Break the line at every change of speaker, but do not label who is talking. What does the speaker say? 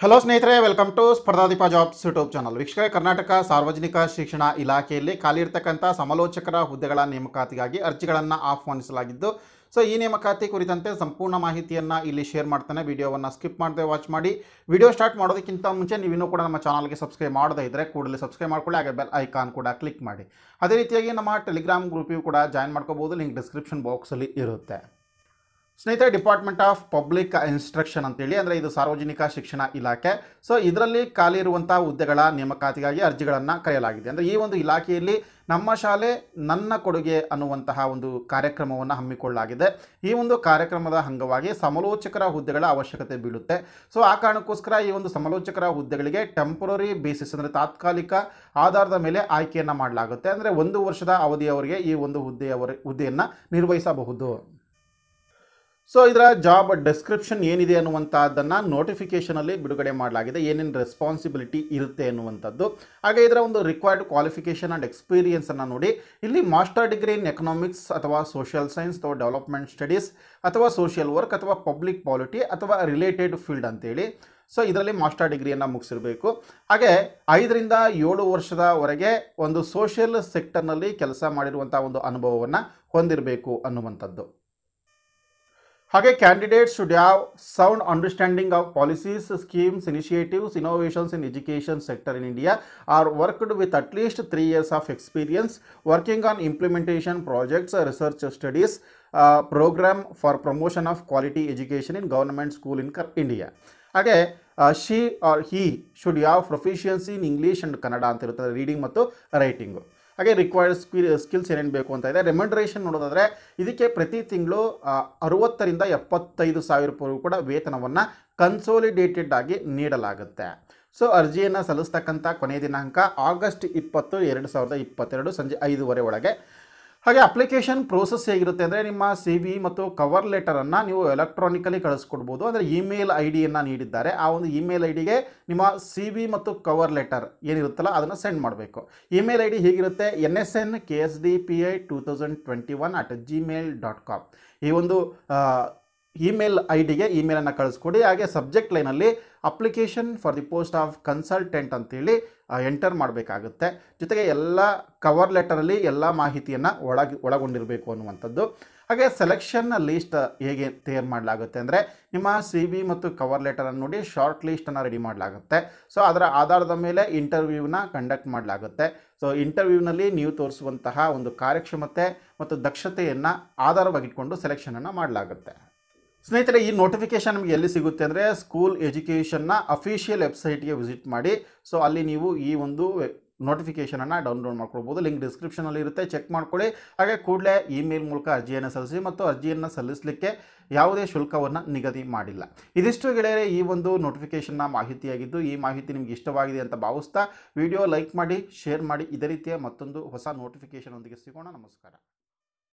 hello ಸ್ನೇಹಿತರೆ welcome to Spardhadeepa jobs YouTube channel ವೀಕ್ಷಕ ಕರ್ನಾಟಕ ಸಾರ್ವಜನಿಕ ಶಿಕ್ಷಣ ಇಲಾಖೆಯಲ್ಲಿ ಖಾಲಿ ಇರ್ತಕ್ಕಂಥ ಸಮಾಲೋಚಕರ ಹುದ್ದೆಗಳ ನೇಮಕಾತಿಗಾಗಿ ಅರ್ಜಿಗಳನ್ನು ಆಹ್ವಾನಿಸಲಾಗಿದ್ದು ಸೊ ಈ ನೇಮಕಾತಿ ಕುರಿತಂತೆ ಸಂಪೂರ್ಣ ಮಾಹಿತಿಯನ್ನು ಇಲ್ಲಿ ಶೇರ್ ಮಾಡ್ತಾನೆ ವಿಡಿಯೋವನ್ನು ಸ್ಕಿಪ್ ಮಾಡದೆ ವಾಚ್ ಮಾಡಿ ವಿಡಿಯೋ ಸ್ಟಾರ್ಟ್ ಮಾಡೋದಕ್ಕಿಂತ ಮುಂಚೆ ನೀವಿನ್ನೂ ಕೂಡ ನಮ್ಮ ಚಾನಲ್ಗೆ ಸಬ್ಸ್ಕ್ರೈಬ್ ಮಾಡದೇ ಇದ್ದರೆ ಕೂಡಲೇ ಸಬ್ಸ್ಕ್ರೈಬ್ ಮಾಡ್ಕೊಳ್ಳಿ ಹಾಗೆ ಬೆಲ್ ಐಕಾನ್ ಕೂಡ ಕ್ಲಿಕ್ ಮಾಡಿ ಅದೇ ರೀತಿಯಾಗಿ ನಮ್ಮ ಟೆಲಿಗ್ರಾಮ್ ಗ್ರೂಪಿಗೂ ಕೂಡ ಜಾಯ್ನ್ ಮಾಡ್ಕೋಬೋದು ಲಿಂಕ್ ಡಿಸ್ಕ್ರಿಪ್ಷನ್ ಬಾಕ್ಸಲ್ಲಿ ಇರುತ್ತೆ ಸ್ನೇಹಿತರೆ ಡಿಪಾರ್ಟ್ಮೆಂಟ್ ಆಫ್ ಪಬ್ಲಿಕ್ ಇನ್ಸ್ಟ್ರಕ್ಷನ್ ಅಂತೇಳಿ ಅಂದರೆ ಇದು ಸಾರ್ವಜನಿಕ ಶಿಕ್ಷಣ ಇಲಾಖೆ ಸೊ ಇದರಲ್ಲಿ ಖಾಲಿ ಇರುವಂಥ ಹುದ್ದೆಗಳ ನೇಮಕಾತಿಗಾಗಿ ಅರ್ಜಿಗಳನ್ನು ಕರೆಯಲಾಗಿದೆ ಅಂದರೆ ಈ ಒಂದು ಇಲಾಖೆಯಲ್ಲಿ ನಮ್ಮ ಶಾಲೆ ನನ್ನ ಕೊಡುಗೆ ಅನ್ನುವಂತಹ ಒಂದು ಕಾರ್ಯಕ್ರಮವನ್ನು ಹಮ್ಮಿಕೊಳ್ಳಲಾಗಿದೆ ಈ ಒಂದು ಕಾರ್ಯಕ್ರಮದ ಅಂಗವಾಗಿ ಸಮಾಲೋಚಕರ ಹುದ್ದೆಗಳ ಅವಶ್ಯಕತೆ ಬೀಳುತ್ತೆ ಸೊ ಆ ಕಾರಣಕ್ಕೋಸ್ಕರ ಈ ಒಂದು ಸಮಾಲೋಚಕರ ಹುದ್ದೆಗಳಿಗೆ ಟೆಂಪರರಿ ಬೇಸಿಸ್ ಅಂದರೆ ತಾತ್ಕಾಲಿಕ ಆಧಾರದ ಮೇಲೆ ಆಯ್ಕೆಯನ್ನು ಮಾಡಲಾಗುತ್ತೆ ಅಂದರೆ ಒಂದು ವರ್ಷದ ಅವಧಿಯವರಿಗೆ ಈ ಒಂದು ಹುದ್ದೆಯವರ ಹುದ್ದೆಯನ್ನು ನಿರ್ವಹಿಸಬಹುದು ಸೊ ಇದರ ಜಾಬ್ ಡೆಸ್ಕ್ರಿಪ್ಷನ್ ಏನಿದೆ ಅನ್ನುವಂಥದ್ದನ್ನು ನೋಟಿಫಿಕೇಷನಲ್ಲಿ ಬಿಡುಗಡೆ ಮಾಡಲಾಗಿದೆ ಏನೇನು ರೆಸ್ಪಾನ್ಸಿಬಿಲಿಟಿ ಇರುತ್ತೆ ಅನ್ನುವಂಥದ್ದು ಹಾಗೆ ಇದರ ಒಂದು ರಿಕ್ವೈರ್ಡ್ ಕ್ವಾಲಿಫಿಕೇಷನ್ ಆ್ಯಂಡ್ ಎಕ್ಸ್ಪೀರಿಯೆನ್ಸನ್ನು ನೋಡಿ ಇಲ್ಲಿ ಮಾಸ್ಟರ್ ಡಿಗ್ರಿ ಇನ್ ಎಕನಾಮಿಕ್ಸ್ ಅಥವಾ ಸೋಷಿಯಲ್ ಸೈನ್ಸ್ ಅಥವಾ ಡೆವಲಪ್ಮೆಂಟ್ ಸ್ಟಡೀಸ್ ಅಥವಾ ಸೋಷಿಯಲ್ ವರ್ಕ್ ಅಥವಾ ಪಬ್ಲಿಕ್ ಪಾಲಿಟಿ ಅಥವಾ ರಿಲೇಟೆಡ್ ಫೀಲ್ಡ್ ಅಂತೇಳಿ ಸೊ ಇದರಲ್ಲಿ ಮಾಸ್ಟರ್ ಡಿಗ್ರಿಯನ್ನು ಮುಗಿಸಿರಬೇಕು ಹಾಗೆ ಐದರಿಂದ ಏಳು ವರ್ಷದವರೆಗೆ ಒಂದು ಸೋಷಿಯಲ್ ಸೆಕ್ಟರ್ನಲ್ಲಿ ಕೆಲಸ ಮಾಡಿರುವಂಥ ಒಂದು ಅನುಭವವನ್ನು ಹೊಂದಿರಬೇಕು ಅನ್ನುವಂಥದ್ದು ಹಾಗೆ candidates should have sound understanding of policies schemes initiatives innovations in education sector in India or worked with at least three years of experience working on implementation projects research studies program for promotion of quality education in government school in India ಹಾಗೆ she or he should ಯಾವ proficiency in English and Kannada ಅಂತ reading ಮತ್ತು writing ಹಾಗೆ required skill skills ಏನೇನು ಬೇಕು ಅಂತ ಇದೆ ರೆಮಂಡ್ರೇಷನ್ ನೋಡೋದಾದರೆ ಇದಕ್ಕೆ ಪ್ರತಿ ತಿಂಗಳು ಅರುವತ್ತರಿಂದ ಎಪ್ಪತ್ತೈದು ಸಾವಿರ ರೂಪಾಯಿ ಕೂಡ ವೇತನವನ್ನು ಕನ್ಸೋಲಿಡೇಟೆಡ್ ಆಗಿ ನೀಡಲಾಗುತ್ತೆ ಸೊ ಅರ್ಜಿಯನ್ನು ಸಲ್ಲಿಸ್ತಕ್ಕಂಥ ಕೊನೆಯ ದಿನಾಂಕ ಆಗಸ್ಟ್ ಇಪ್ಪತ್ತು ಎರಡು ಸಾವಿರದ ಇಪ್ಪತ್ತೆರಡು ಸಂಜೆ ಐದುವರೆ ಒಳಗೆ ಹಾಗೆ ಅಪ್ಲಿಕೇಶನ್ ಪ್ರೋಸೆಸ್ ಹೇಗಿರುತ್ತೆ ಅಂದರೆ ನಿಮ್ಮ ಸಿ ವಿ ಮತ್ತು ಕವರ್ ಲೆಟರನ್ನು ನೀವು ಎಲೆಕ್ಟ್ರಾನಿಕಲಿ ಕಳಿಸ್ಕೊಡ್ಬೋದು ಅಂದರೆ ಇಮೇಲ್ ಐ ಡಿಯನ್ನು ನೀಡಿದ್ದಾರೆ ಆ ಒಂದು ಇಮೇಲ್ ಐ ಡಿಗೆ ನಿಮ್ಮ ಸಿ ವಿ ಮತ್ತು ಕವರ್ ಲೆಟರ್ ಏನಿರುತ್ತಲ್ಲ ಅದನ್ನು ಸೆಂಡ್ ಮಾಡಬೇಕು ಇಮೇಲ್ ಐ ಡಿ ಹೇಗಿರುತ್ತೆ N S N K S D P I two thousand twenty one at Gmail dot com ಈ ಒಂದು ಇಮೇಲ್ ಐ ಡಿಗೆ ಇಮೇಲನ್ನು ಕಳಿಸ್ಕೊಡಿ ಹಾಗೆ ಸಬ್ಜೆಕ್ಟ್ ಲೈನಲ್ಲಿ application for the post of consultant ಅಂತೇಳಿ ಎಂಟರ್ ಮಾಡಬೇಕಾಗುತ್ತೆ ಜೊತೆಗೆ ಎಲ್ಲ ಕವರ್ ಲೆಟರಲ್ಲಿ ಎಲ್ಲ ಮಾಹಿತಿಯನ್ನು ಒಳಗೆ ಒಳಗೊಂಡಿರಬೇಕು ಅನ್ನುವಂಥದ್ದು ಹಾಗೆ ಸೆಲೆಕ್ಷನ್ನ ಲೀಸ್ಟ್ ಹೇಗೆ ತಯಾರು ಮಾಡಲಾಗುತ್ತೆ ಅಂದರೆ ನಿಮ್ಮ ಸಿ ಬಿ ಮತ್ತು ಕವರ್ ಲೆಟರನ್ನು ನೋಡಿ ಶಾರ್ಟ್ ಲೀಸ್ಟನ್ನು ರೆಡಿ ಮಾಡಲಾಗುತ್ತೆ ಸೊ ಅದರ ಆಧಾರದ ಮೇಲೆ ಇಂಟರ್ವ್ಯೂನ ಕಂಡಕ್ಟ್ ಮಾಡಲಾಗುತ್ತೆ ಸೊ ಇಂಟರ್ವ್ಯೂನಲ್ಲಿ ನೀವು ತೋರಿಸುವಂತಹ ಒಂದು ಕಾರ್ಯಕ್ಷಮತೆ ಮತ್ತು ದಕ್ಷತೆಯನ್ನು ಆಧಾರವಾಗಿಟ್ಕೊಂಡು ಸೆಲೆಕ್ಷನನ್ನು ಮಾಡಲಾಗುತ್ತೆ ಸ್ನೇಹಿತರೆ ಈ ನೋಟಿಫಿಕೇಷನ್ ನಿಮಗೆ ಎಲ್ಲಿ ಸಿಗುತ್ತೆ ಅಂದರೆ ಸ್ಕೂಲ್ ಎಜುಕೇಷನ್ನ ಅಫಿಷಿಯಲ್ ವೆಬ್ಸೈಟ್ಗೆ ವಿಸಿಟ್ ಮಾಡಿ ಸೊ ಅಲ್ಲಿ ನೀವು ಈ ಒಂದು ನೋಟಿಫಿಕೇಷನನ್ನು ಡೌನ್ಲೋಡ್ ಮಾಡ್ಕೊಳ್ಬೋದು ಲಿಂಕ್ ಡಿಸ್ಕ್ರಿಪ್ಷನಲ್ಲಿ ಇರುತ್ತೆ ಚೆಕ್ ಮಾಡ್ಕೊಳ್ಳಿ ಹಾಗೆ ಕೂಡಲೇ ಇಮೇಲ್ ಮೂಲಕ ಅರ್ಜಿಯನ್ನು ಸಲ್ಲಿಸಿ ಮತ್ತು ಅರ್ಜಿಯನ್ನು ಸಲ್ಲಿಸಲಿಕ್ಕೆ ಯಾವುದೇ ಶುಲ್ಕವನ್ನು ನಿಗದಿ ಮಾಡಿಲ್ಲ ಇದಿಷ್ಟು ಗೆಳೆಯರೆ ಈ ಒಂದು ನೋಟಿಫಿಕೇಷನ್ನ ಮಾಹಿತಿಯಾಗಿದ್ದು ಈ ಮಾಹಿತಿ ನಿಮಗೆ ಇಷ್ಟವಾಗಿದೆ ಅಂತ ಭಾವಿಸ್ತಾ ವಿಡಿಯೋ ಲೈಕ್ ಮಾಡಿ ಶೇರ್ ಮಾಡಿ ಇದೇ ರೀತಿಯ ಮತ್ತೊಂದು ಹೊಸ ನೋಟಿಫಿಕೇಷನ್ ಒಂದಿಗೆ ಸಿಗೋಣ ನಮಸ್ಕಾರ